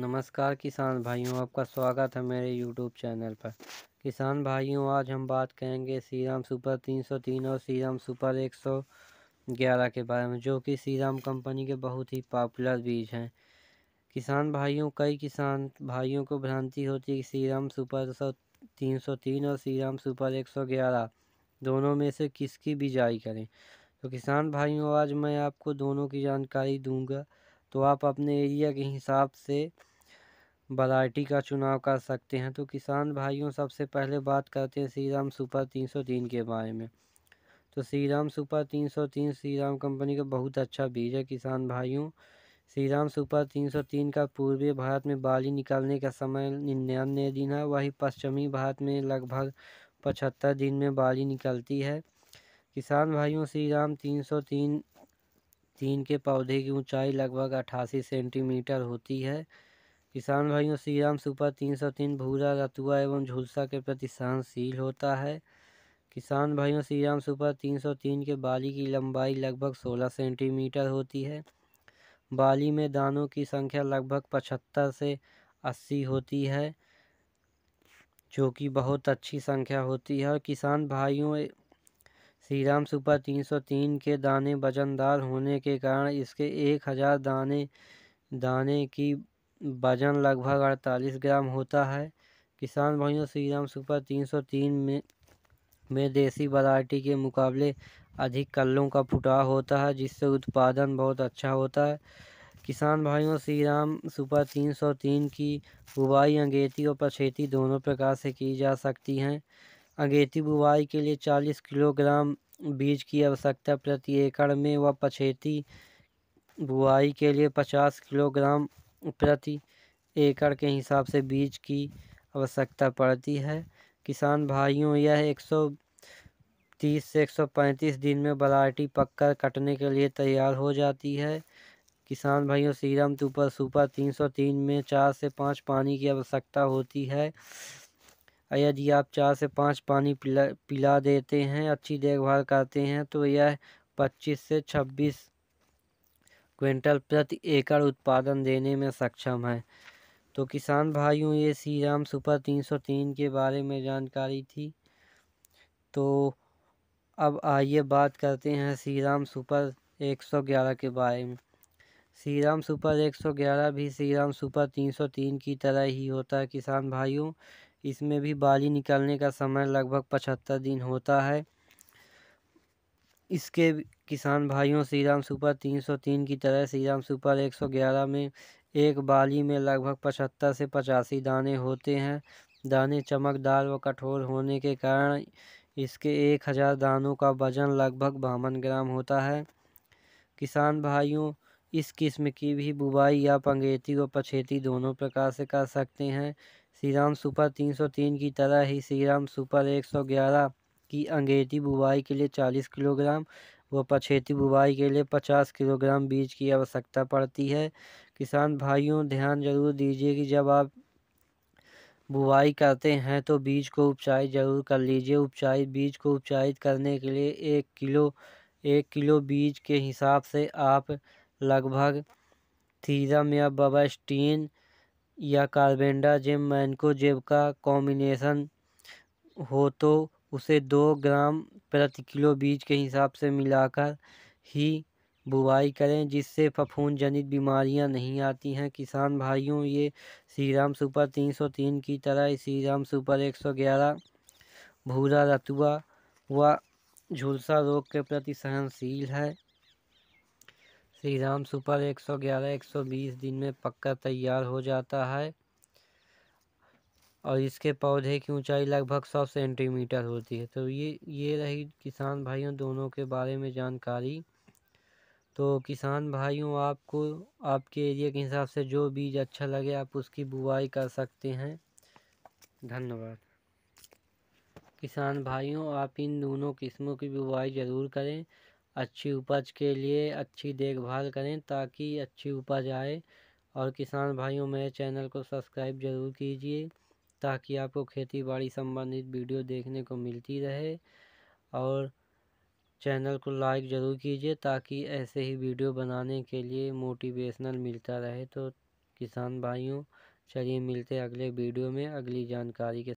नमस्कार किसान भाइयों आपका स्वागत है मेरे यूट्यूब चैनल पर किसान भाइयों आज हम बात करेंगे सीराम सुपर तीन सौ तीन और सीराम सुपर एक सौ ग्यारह के बारे में जो कि सीराम कंपनी के बहुत ही पॉपुलर बीज हैं किसान भाइयों कई किसान भाइयों को भ्रांति होती है कि सीराम सुपर सौ तीन सौ तीन और सीराम सुपर एक सौ ग्यारह दोनों में से किसकी बिजाई करें तो किसान भाइयों आज मैं आपको दोनों की जानकारी दूँगा तो आप अपने एरिया के हिसाब से वैरायटी का चुनाव कर सकते हैं तो किसान भाइयों सबसे पहले बात करते हैं श्री राम सुपर तीन सौ तीन के बारे में तो श्री राम सुपर तीन सौ तीन श्री राम कंपनी का बहुत अच्छा बीज है किसान भाइयों श्री राम सुपर तीन सौ तीन का पूर्वी भारत में बाली निकालने का समय निन्यानवे दिन है वही पश्चिमी भारत में लगभग पचहत्तर दिन में बाली निकलती है किसान भाइयों श्री राम तीन सौ तीन तीन के पौधे की ऊंचाई लगभग अट्ठासी सेंटीमीटर होती है किसान भाइयों सीराम सुपर तीन सौ तीन भूरा रतुआ एवं झुलसा के प्रति सहनशील होता है किसान भाइयों श्रीराम सुपर तीन सौ तीन के बाली की लंबाई लगभग सोलह सेंटीमीटर होती है बाली में दानों की संख्या लगभग पचहत्तर से अस्सी होती है जो कि बहुत अच्छी संख्या होती है और किसान भाइयों श्रीराम सुपर तीन सौ तीन के दाने वज़नदार होने के कारण इसके एक हज़ार दाने दाने की वज़न लगभग अड़तालीस ग्राम होता है किसान भाइयों श्रीराम सुपर तीन सौ तीन में में देसी वैरायटी के मुकाबले अधिक कल्लों का फुटाव होता है जिससे उत्पादन बहुत अच्छा होता है किसान भाइयों श्रीराम सुपर तीन सौ तीन की बुवाई अंगेती और पछेती दोनों प्रकार से की जा सकती हैं अगेती बुआई के लिए चालीस किलोग्राम बीज की आवश्यकता प्रति एकड़ में व पछेती बुआई के लिए पचास किलोग्राम प्रति एकड़ के हिसाब से बीज की आवश्यकता पड़ती है किसान भाइयों यह एक सौ तीस से एक सौ पैंतीस दिन में वैरायटी पककर कटने के लिए तैयार हो जाती है किसान भाइयों सीरम सुपर सुपर तीन सौ तीन में चार से पाँच पानी की आवश्यकता होती है यदि जी आप चार से पाँच पानी पिला पिला देते हैं अच्छी देखभाल करते हैं तो यह पच्चीस से छब्बीस क्विंटल प्रति एकड़ उत्पादन देने में सक्षम है तो किसान भाइयों ये श्री राम सुपर तीन सौ तीन के बारे में जानकारी थी तो अब आइए बात करते हैं श्री राम सुपर एक सौ ग्यारह के बारे में श्री राम सुपर एक सौ ग्यारह भी श्री राम सुपर तीन सौ तीन की तरह ही होता है किसान भाइयों इसमें भी बाली निकालने का समय लगभग पचहत्तर दिन होता है इसके किसान भाइयों श्रीराम सुपर तीन सौ तीन की तरह श्रीराम सुपर एक सौ ग्यारह में एक बाली में लगभग पचहत्तर से पचासी दाने होते हैं दाने चमकदार व कठोर होने के कारण इसके एक हज़ार दानों का वजन लगभग बावन ग्राम होता है किसान भाइयों इस किस्म की भी बुवाई या पंगेती व पछेती दोनों प्रकार से कर सकते हैं श्रीराम सुपर 303 की तरह ही श्रीराम सुपर 111 की अंगेठी बुवाई के लिए 40 किलोग्राम व पछेती बुवाई के लिए 50 किलोग्राम बीज की आवश्यकता पड़ती है किसान भाइयों ध्यान जरूर दीजिए कि जब आप बुवाई करते हैं तो बीज को उपचारित जरूर कर लीजिए उपचारित बीज को उपचारित करने के लिए एक किलो एक किलो बीज के हिसाब से आप लगभग थीरम या बबस्टीन या कार्बेंडाजिम मैनकोजेब का कॉम्बिनेशन हो तो उसे दो ग्राम प्रति किलो बीज के हिसाब से मिलाकर ही बुवाई करें जिससे फफूंद जनित बीमारियां नहीं आती हैं किसान भाइयों ये श्रीराम सुपर तीन सौ तीन की तरह श्रीराम सुपर एक सौ ग्यारह भूरा रतुआ व झुलसा रोग के प्रति सहनशील है श्री राम सुपर 111 120 दिन में पक्का तैयार हो जाता है और इसके पौधे की ऊंचाई लगभग सौ सेंटीमीटर होती है तो ये ये रही किसान भाइयों दोनों के बारे में जानकारी तो किसान भाइयों आपको आपके एरिया के हिसाब से जो बीज अच्छा लगे आप उसकी बुआई कर सकते हैं धन्यवाद किसान भाइयों आप इन दोनों किस्मों की बुआई ज़रूर करें अच्छी उपज के लिए अच्छी देखभाल करें ताकि अच्छी उपज आए और किसान भाइयों मेरे चैनल को सब्सक्राइब ज़रूर कीजिए ताकि आपको खेती बाड़ी संबंधित वीडियो देखने को मिलती रहे और चैनल को लाइक ज़रूर कीजिए ताकि ऐसे ही वीडियो बनाने के लिए मोटिवेशनल मिलता रहे तो किसान भाइयों चलिए मिलते अगले वीडियो में अगली जानकारी के